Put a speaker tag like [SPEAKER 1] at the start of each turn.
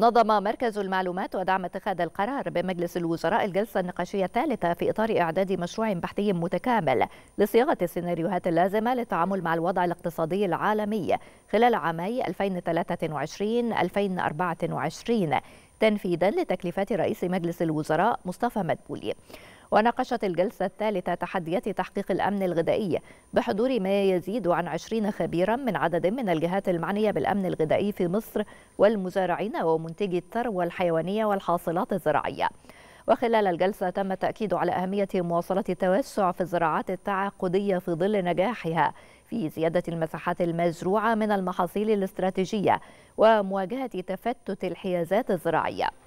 [SPEAKER 1] نظم مركز المعلومات ودعم اتخاذ القرار بمجلس الوزراء الجلسة النقاشية الثالثة في إطار إعداد مشروع بحثي متكامل لصياغة السيناريوهات اللازمة للتعامل مع الوضع الاقتصادي العالمي خلال عامي 2023-2024 تنفيذا لتكليفات رئيس مجلس الوزراء مصطفى مدبولي وناقشت الجلسة الثالثة تحديات تحقيق الأمن الغذائي بحضور ما يزيد عن 20 خبيرا من عدد من الجهات المعنية بالأمن الغذائي في مصر والمزارعين ومنتجي الثروة الحيوانية والحاصلات الزراعية وخلال الجلسة تم التأكيد على أهمية مواصلة التوسع في الزراعات التعاقدية في ظل نجاحها في زيادة المساحات المزروعة من المحاصيل الاستراتيجية ومواجهة تفتت الحيازات الزراعية